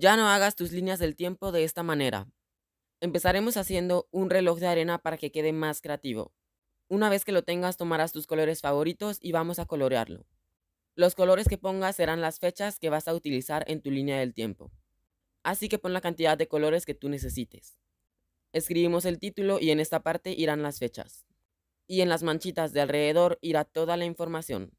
Ya no hagas tus líneas del tiempo de esta manera. Empezaremos haciendo un reloj de arena para que quede más creativo. Una vez que lo tengas, tomarás tus colores favoritos y vamos a colorearlo. Los colores que pongas serán las fechas que vas a utilizar en tu línea del tiempo. Así que pon la cantidad de colores que tú necesites. Escribimos el título y en esta parte irán las fechas. Y en las manchitas de alrededor irá toda la información.